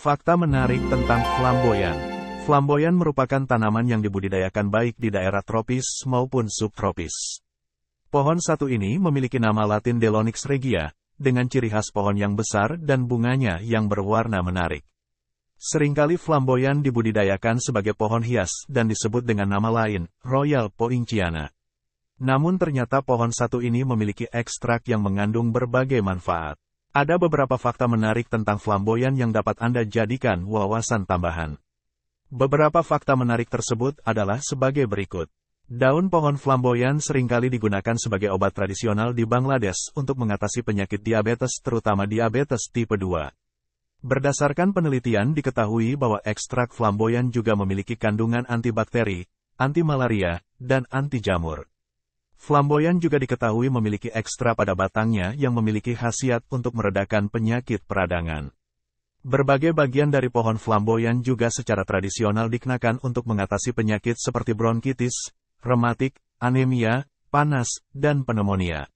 Fakta menarik tentang flamboyan. Flamboyan merupakan tanaman yang dibudidayakan baik di daerah tropis maupun subtropis. Pohon satu ini memiliki nama latin Delonix regia, dengan ciri khas pohon yang besar dan bunganya yang berwarna menarik. Seringkali flamboyan dibudidayakan sebagai pohon hias dan disebut dengan nama lain, Royal Poinciana. Namun ternyata pohon satu ini memiliki ekstrak yang mengandung berbagai manfaat. Ada beberapa fakta menarik tentang flamboyan yang dapat Anda jadikan wawasan tambahan. Beberapa fakta menarik tersebut adalah sebagai berikut. Daun pohon flamboyan seringkali digunakan sebagai obat tradisional di Bangladesh untuk mengatasi penyakit diabetes terutama diabetes tipe 2. Berdasarkan penelitian diketahui bahwa ekstrak flamboyan juga memiliki kandungan antibakteri, anti malaria, dan anti jamur. Flamboyan juga diketahui memiliki ekstra pada batangnya yang memiliki khasiat untuk meredakan penyakit peradangan. Berbagai bagian dari pohon flamboyan juga secara tradisional dikenakan untuk mengatasi penyakit seperti bronkitis, rematik, anemia, panas, dan pneumonia.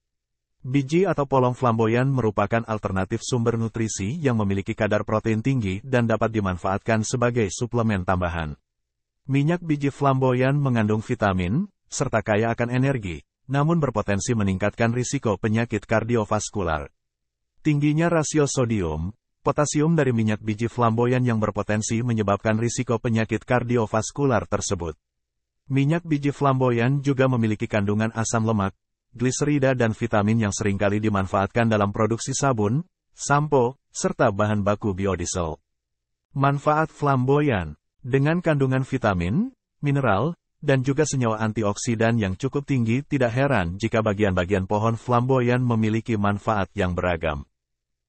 Biji atau polong flamboyan merupakan alternatif sumber nutrisi yang memiliki kadar protein tinggi dan dapat dimanfaatkan sebagai suplemen tambahan. Minyak biji flamboyan mengandung vitamin, serta kaya akan energi, namun berpotensi meningkatkan risiko penyakit kardiovaskular. Tingginya rasio sodium, potasium dari minyak biji flamboyan yang berpotensi menyebabkan risiko penyakit kardiovaskular tersebut. Minyak biji flamboyan juga memiliki kandungan asam lemak, gliserida dan vitamin yang seringkali dimanfaatkan dalam produksi sabun, sampo, serta bahan baku biodiesel. Manfaat flamboyan Dengan kandungan vitamin, mineral, dan juga senyawa antioksidan yang cukup tinggi tidak heran jika bagian-bagian pohon flamboyan memiliki manfaat yang beragam.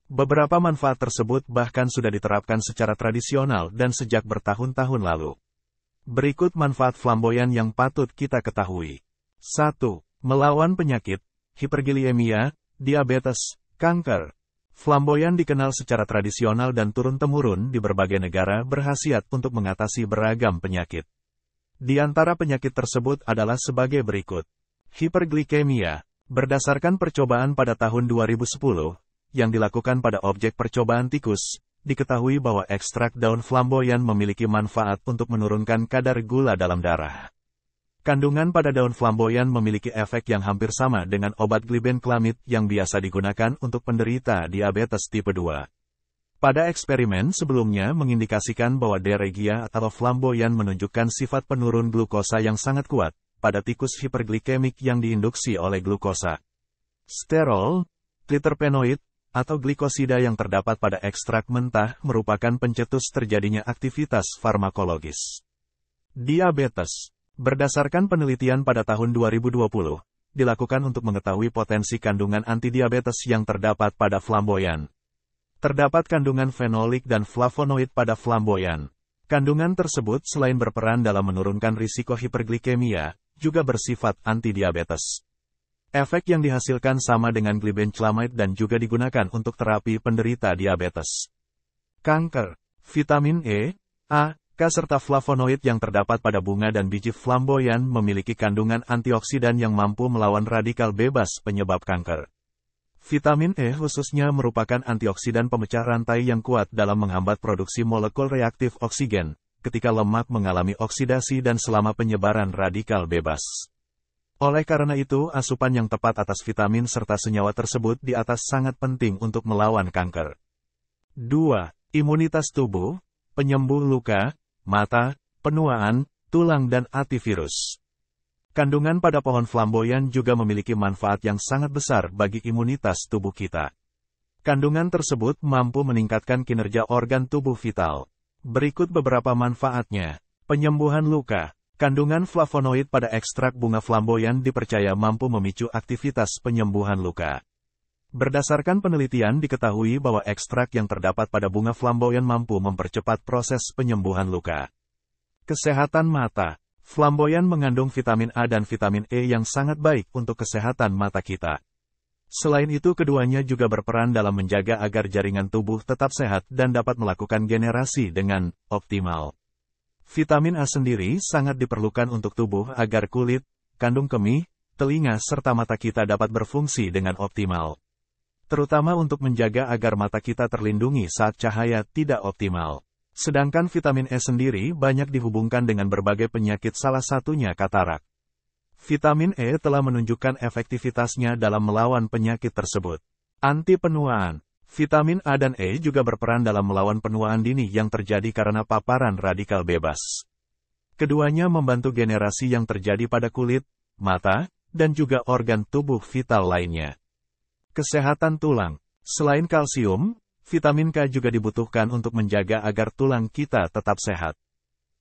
Beberapa manfaat tersebut bahkan sudah diterapkan secara tradisional dan sejak bertahun-tahun lalu. Berikut manfaat flamboyan yang patut kita ketahui. 1. Melawan penyakit, hiperglikemia, diabetes, kanker. Flamboyan dikenal secara tradisional dan turun-temurun di berbagai negara berhasiat untuk mengatasi beragam penyakit. Di antara penyakit tersebut adalah sebagai berikut. Hiperglikemia, berdasarkan percobaan pada tahun 2010, yang dilakukan pada objek percobaan tikus, diketahui bahwa ekstrak daun flamboyan memiliki manfaat untuk menurunkan kadar gula dalam darah. Kandungan pada daun flamboyan memiliki efek yang hampir sama dengan obat glibenklamid yang biasa digunakan untuk penderita diabetes tipe 2. Pada eksperimen sebelumnya mengindikasikan bahwa deregia atau flamboyan menunjukkan sifat penurun glukosa yang sangat kuat pada tikus hiperglikemik yang diinduksi oleh glukosa. Sterol, triterpenoid, atau glikosida yang terdapat pada ekstrak mentah merupakan pencetus terjadinya aktivitas farmakologis. Diabetes Berdasarkan penelitian pada tahun 2020, dilakukan untuk mengetahui potensi kandungan antidiabetes yang terdapat pada flamboyan, Terdapat kandungan fenolik dan flavonoid pada flamboyan. Kandungan tersebut selain berperan dalam menurunkan risiko hiperglikemia, juga bersifat anti diabetes. Efek yang dihasilkan sama dengan glibenclamide dan juga digunakan untuk terapi penderita diabetes. Kanker, vitamin E, A, K serta flavonoid yang terdapat pada bunga dan biji flamboyan memiliki kandungan antioksidan yang mampu melawan radikal bebas penyebab kanker. Vitamin E khususnya merupakan antioksidan pemecah rantai yang kuat dalam menghambat produksi molekul reaktif oksigen ketika lemak mengalami oksidasi dan selama penyebaran radikal bebas. Oleh karena itu, asupan yang tepat atas vitamin serta senyawa tersebut di atas sangat penting untuk melawan kanker. 2. Imunitas tubuh, penyembuh luka, mata, penuaan, tulang dan virus. Kandungan pada pohon flamboyan juga memiliki manfaat yang sangat besar bagi imunitas tubuh kita. Kandungan tersebut mampu meningkatkan kinerja organ tubuh vital. Berikut beberapa manfaatnya. Penyembuhan luka. Kandungan flavonoid pada ekstrak bunga flamboyan dipercaya mampu memicu aktivitas penyembuhan luka. Berdasarkan penelitian diketahui bahwa ekstrak yang terdapat pada bunga flamboyan mampu mempercepat proses penyembuhan luka. Kesehatan mata. Flamboyan mengandung vitamin A dan vitamin E yang sangat baik untuk kesehatan mata kita. Selain itu keduanya juga berperan dalam menjaga agar jaringan tubuh tetap sehat dan dapat melakukan generasi dengan optimal. Vitamin A sendiri sangat diperlukan untuk tubuh agar kulit, kandung kemih, telinga serta mata kita dapat berfungsi dengan optimal. Terutama untuk menjaga agar mata kita terlindungi saat cahaya tidak optimal. Sedangkan vitamin E sendiri banyak dihubungkan dengan berbagai penyakit salah satunya katarak. Vitamin E telah menunjukkan efektivitasnya dalam melawan penyakit tersebut. Anti penuaan. Vitamin A dan E juga berperan dalam melawan penuaan dini yang terjadi karena paparan radikal bebas. Keduanya membantu generasi yang terjadi pada kulit, mata, dan juga organ tubuh vital lainnya. Kesehatan tulang. Selain kalsium, vitamin K juga dibutuhkan untuk menjaga agar tulang kita tetap sehat.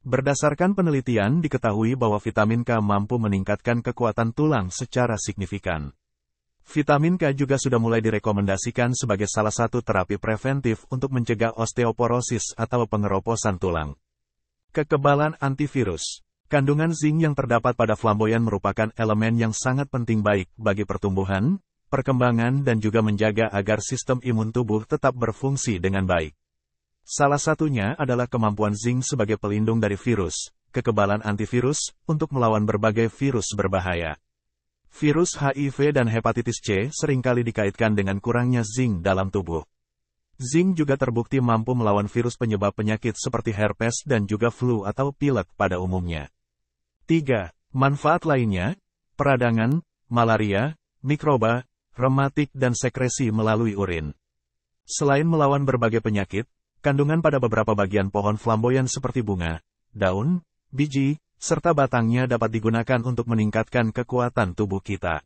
Berdasarkan penelitian diketahui bahwa vitamin K mampu meningkatkan kekuatan tulang secara signifikan. Vitamin K juga sudah mulai direkomendasikan sebagai salah satu terapi preventif untuk mencegah osteoporosis atau pengeroposan tulang. Kekebalan antivirus. Kandungan zinc yang terdapat pada flamboyan merupakan elemen yang sangat penting baik bagi pertumbuhan, perkembangan dan juga menjaga agar sistem imun tubuh tetap berfungsi dengan baik. Salah satunya adalah kemampuan zinc sebagai pelindung dari virus, kekebalan antivirus, untuk melawan berbagai virus berbahaya. Virus HIV dan hepatitis C seringkali dikaitkan dengan kurangnya zinc dalam tubuh. Zinc juga terbukti mampu melawan virus penyebab penyakit seperti herpes dan juga flu atau pilek pada umumnya. 3. Manfaat lainnya, peradangan, malaria, mikroba, rematik dan sekresi melalui urin. Selain melawan berbagai penyakit, kandungan pada beberapa bagian pohon flamboyan seperti bunga, daun, biji, serta batangnya dapat digunakan untuk meningkatkan kekuatan tubuh kita.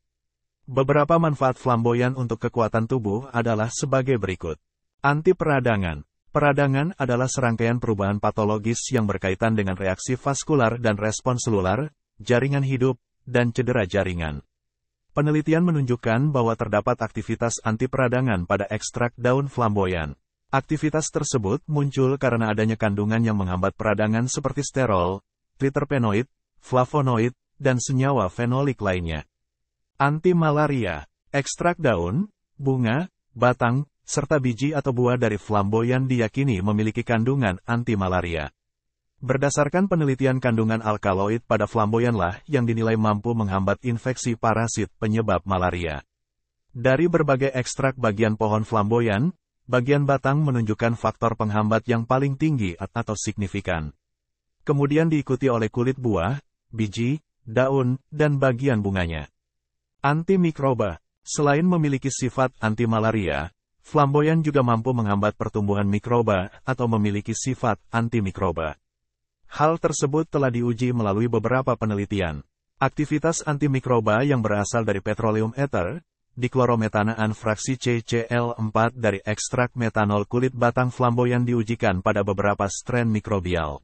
Beberapa manfaat flamboyan untuk kekuatan tubuh adalah sebagai berikut. Anti peradangan. Peradangan adalah serangkaian perubahan patologis yang berkaitan dengan reaksi vaskular dan respon selular, jaringan hidup, dan cedera jaringan. Penelitian menunjukkan bahwa terdapat aktivitas anti peradangan pada ekstrak daun flamboyan. Aktivitas tersebut muncul karena adanya kandungan yang menghambat peradangan seperti sterol, triterpenoid, flavonoid, dan senyawa fenolik lainnya. Anti-malaria, ekstrak daun, bunga, batang, serta biji atau buah dari flamboyan diyakini memiliki kandungan anti-malaria. Berdasarkan penelitian kandungan alkaloid pada flamboyanlah yang dinilai mampu menghambat infeksi parasit penyebab malaria. Dari berbagai ekstrak bagian pohon flamboyan, bagian batang menunjukkan faktor penghambat yang paling tinggi atau signifikan. Kemudian diikuti oleh kulit buah, biji, daun, dan bagian bunganya. Antimikroba, selain memiliki sifat antimalaria, flamboyan juga mampu menghambat pertumbuhan mikroba atau memiliki sifat antimikroba. Hal tersebut telah diuji melalui beberapa penelitian. Aktivitas antimikroba yang berasal dari petroleum ether, diklorometanaan fraksi CCl4 dari ekstrak metanol kulit batang flamboyan diujikan pada beberapa strain mikrobial.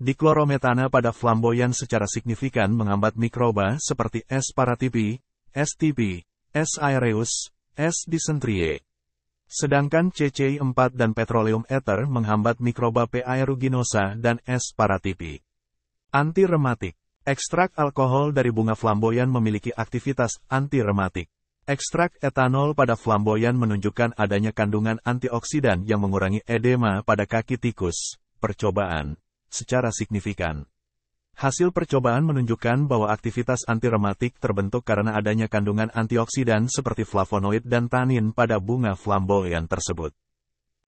Diklorometana pada flamboyan secara signifikan menghambat mikroba seperti S. paratipi, S. tipi, S. aereus, S. dysenteriae. Sedangkan CCI4 dan petroleum ether menghambat mikroba P. aeruginosa dan S. paratipi. rematik Ekstrak alkohol dari bunga flamboyan memiliki aktivitas anti-rematik. Ekstrak etanol pada flamboyan menunjukkan adanya kandungan antioksidan yang mengurangi edema pada kaki tikus. Percobaan secara signifikan. Hasil percobaan menunjukkan bahwa aktivitas antirematik terbentuk karena adanya kandungan antioksidan seperti flavonoid dan tanin pada bunga flamboyan tersebut.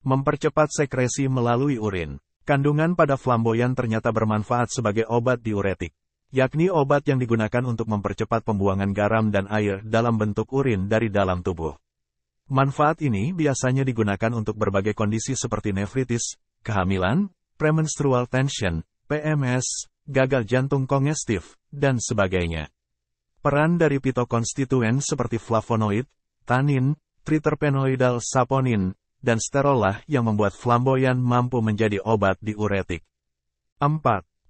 Mempercepat sekresi melalui urin. Kandungan pada flamboyan ternyata bermanfaat sebagai obat diuretik, yakni obat yang digunakan untuk mempercepat pembuangan garam dan air dalam bentuk urin dari dalam tubuh. Manfaat ini biasanya digunakan untuk berbagai kondisi seperti nefritis, kehamilan, premenstrual tension, PMS, gagal jantung kongestif, dan sebagainya. Peran dari pitokonstituen seperti flavonoid, tanin, triterpenoidal saponin, dan sterolah yang membuat flamboyan mampu menjadi obat diuretik. 4.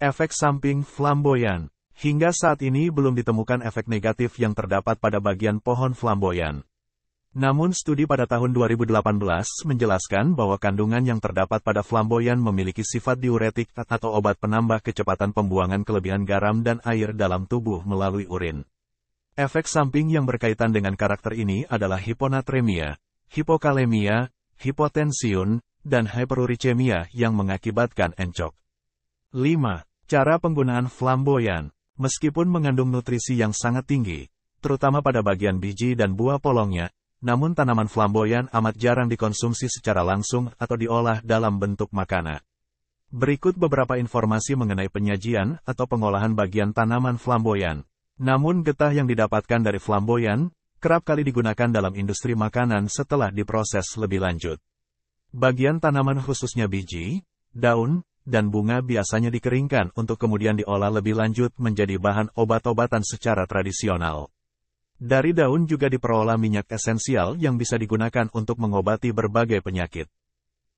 Efek samping flamboyan. Hingga saat ini belum ditemukan efek negatif yang terdapat pada bagian pohon flamboyan. Namun studi pada tahun 2018 menjelaskan bahwa kandungan yang terdapat pada flamboyan memiliki sifat diuretik atau obat penambah kecepatan pembuangan kelebihan garam dan air dalam tubuh melalui urin. Efek samping yang berkaitan dengan karakter ini adalah hiponatremia, hipokalemia, hipotensiun, dan hyperuricemia yang mengakibatkan encok. 5. Cara penggunaan flamboyan Meskipun mengandung nutrisi yang sangat tinggi, terutama pada bagian biji dan buah polongnya, namun tanaman flamboyan amat jarang dikonsumsi secara langsung atau diolah dalam bentuk makanan. Berikut beberapa informasi mengenai penyajian atau pengolahan bagian tanaman flamboyan. Namun getah yang didapatkan dari flamboyan, kerap kali digunakan dalam industri makanan setelah diproses lebih lanjut. Bagian tanaman khususnya biji, daun, dan bunga biasanya dikeringkan untuk kemudian diolah lebih lanjut menjadi bahan obat-obatan secara tradisional. Dari daun juga diperoleh minyak esensial yang bisa digunakan untuk mengobati berbagai penyakit.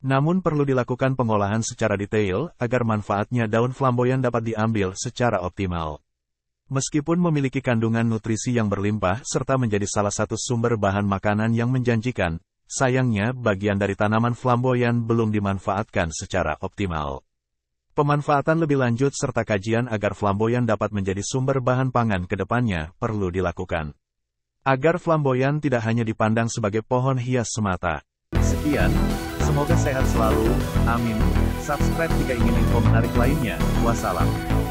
Namun perlu dilakukan pengolahan secara detail agar manfaatnya daun flamboyan dapat diambil secara optimal. Meskipun memiliki kandungan nutrisi yang berlimpah serta menjadi salah satu sumber bahan makanan yang menjanjikan, sayangnya bagian dari tanaman flamboyan belum dimanfaatkan secara optimal. Pemanfaatan lebih lanjut serta kajian agar flamboyan dapat menjadi sumber bahan pangan ke depannya perlu dilakukan agar flamboyan tidak hanya dipandang sebagai pohon hias semata. Sekian, semoga sehat selalu, amin. Subscribe jika ingin info menarik lainnya. Wassalam.